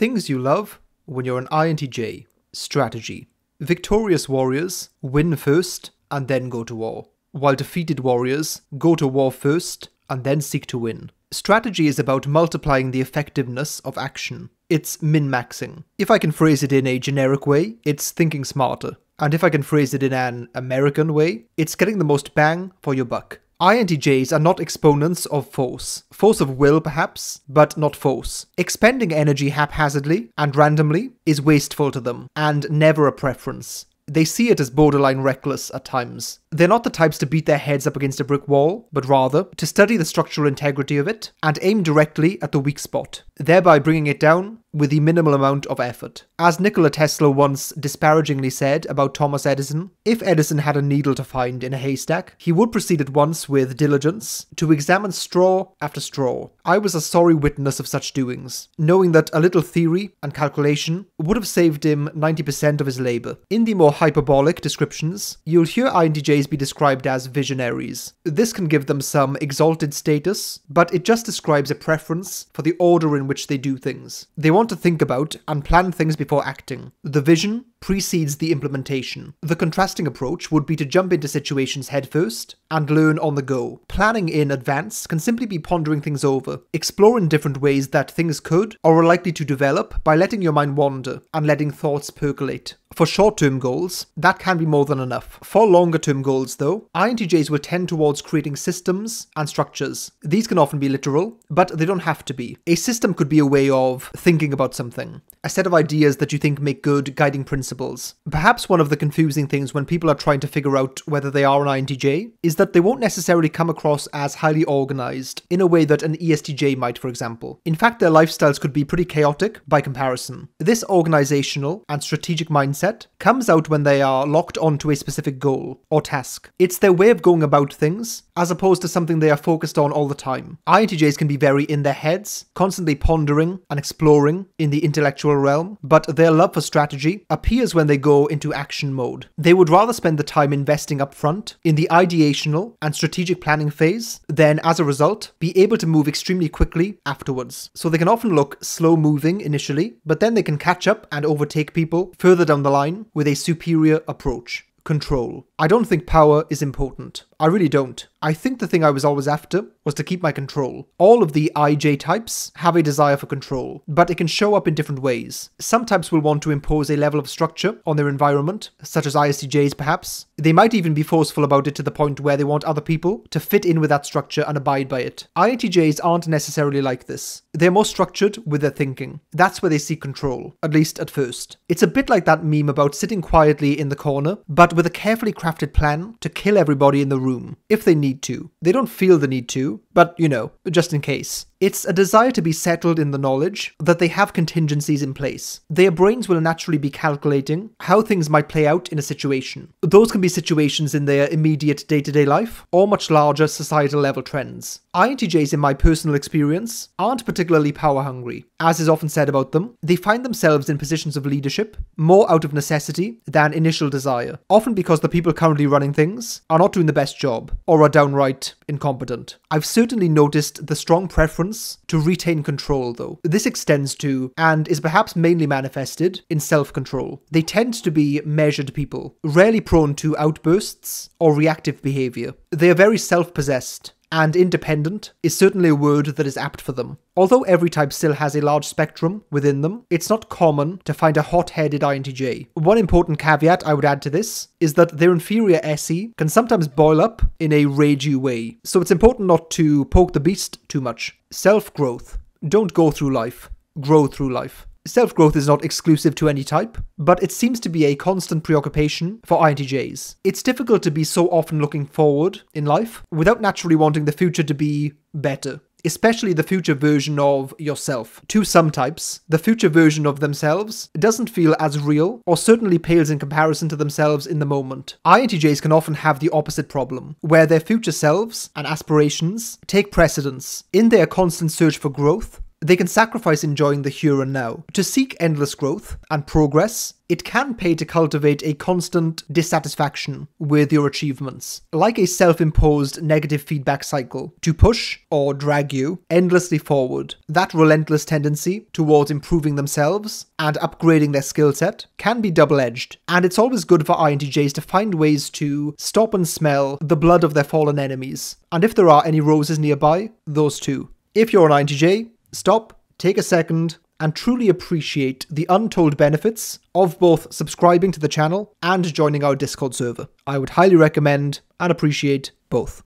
Things you love when you're an INTJ. Strategy. Victorious warriors win first and then go to war, while defeated warriors go to war first and then seek to win. Strategy is about multiplying the effectiveness of action. It's min-maxing. If I can phrase it in a generic way, it's thinking smarter. And if I can phrase it in an American way, it's getting the most bang for your buck. INTJs are not exponents of force. Force of will, perhaps, but not force. Expending energy haphazardly and randomly is wasteful to them, and never a preference. They see it as borderline reckless at times. They're not the types to beat their heads up against a brick wall, but rather to study the structural integrity of it and aim directly at the weak spot, thereby bringing it down with the minimal amount of effort. As Nikola Tesla once disparagingly said about Thomas Edison, if Edison had a needle to find in a haystack, he would proceed at once with diligence to examine straw after straw. I was a sorry witness of such doings, knowing that a little theory and calculation would have saved him 90% of his labour. In the more hyperbolic descriptions, you'll hear INTJs be described as visionaries. This can give them some exalted status, but it just describes a preference for the order in which they do things. They want want to think about and plan things before acting. The vision precedes the implementation. The contrasting approach would be to jump into situations headfirst and learn on the go. Planning in advance can simply be pondering things over, exploring different ways that things could or are likely to develop by letting your mind wander and letting thoughts percolate. For short term goals, that can be more than enough. For longer term goals, though, INTJs will tend towards creating systems and structures. These can often be literal, but they don't have to be. A system could be a way of thinking thinking about something, a set of ideas that you think make good guiding principles. Perhaps one of the confusing things when people are trying to figure out whether they are an INTJ is that they won't necessarily come across as highly organized in a way that an ESTJ might, for example. In fact, their lifestyles could be pretty chaotic by comparison. This organizational and strategic mindset comes out when they are locked onto a specific goal or task. It's their way of going about things as opposed to something they are focused on all the time. INTJs can be very in their heads, constantly pondering and exploring in the intellectual realm, but their love for strategy appears when they go into action mode. They would rather spend the time investing up front in the ideational and strategic planning phase, then as a result, be able to move extremely quickly afterwards. So they can often look slow moving initially, but then they can catch up and overtake people further down the line with a superior approach. Control. I don't think power is important. I really don't. I think the thing I was always after was to keep my control. All of the IJ types have a desire for control, but it can show up in different ways. Some types will want to impose a level of structure on their environment, such as ISTJs perhaps. They might even be forceful about it to the point where they want other people to fit in with that structure and abide by it. INTJs aren't necessarily like this. They're more structured with their thinking. That's where they seek control, at least at first. It's a bit like that meme about sitting quietly in the corner, but with a carefully crafted plan to kill everybody in the room, if they need to. They don't feel the need to, but you know, just in case. It's a desire to be settled in the knowledge that they have contingencies in place. Their brains will naturally be calculating how things might play out in a situation. Those can be situations in their immediate day to day life or much larger societal level trends. INTJs, in my personal experience, aren't particularly power hungry. As is often said about them, they find themselves in positions of leadership more out of necessity than initial desire, often because the people currently running things are not doing the best job or are downright incompetent. I've certainly certainly noticed the strong preference to retain control, though. This extends to, and is perhaps mainly manifested, in self control. They tend to be measured people, rarely prone to outbursts or reactive behaviour. They are very self possessed, and independent is certainly a word that is apt for them. Although every type still has a large spectrum within them, it's not common to find a hot-headed INTJ. One important caveat I would add to this is that their inferior SE can sometimes boil up in a ragey way, so it's important not to poke the beast too much. Self-growth. Don't go through life. Grow through life. Self growth is not exclusive to any type, but it seems to be a constant preoccupation for INTJs. It's difficult to be so often looking forward in life without naturally wanting the future to be better. Especially the future version of yourself. To some types, the future version of themselves doesn't feel as real or certainly pales in comparison to themselves in the moment. INTJs can often have the opposite problem, where their future selves and aspirations take precedence. In their constant search for growth, they can sacrifice enjoying the here and now. To seek endless growth and progress, it can pay to cultivate a constant dissatisfaction with your achievements, like a self imposed negative feedback cycle, to push or drag you endlessly forward. That relentless tendency towards improving themselves and upgrading their skill set can be double edged, and it's always good for INTJs to find ways to stop and smell the blood of their fallen enemies, and if there are any roses nearby, those too. If you're an INTJ, Stop, take a second, and truly appreciate the untold benefits of both subscribing to the channel and joining our Discord server. I would highly recommend and appreciate both.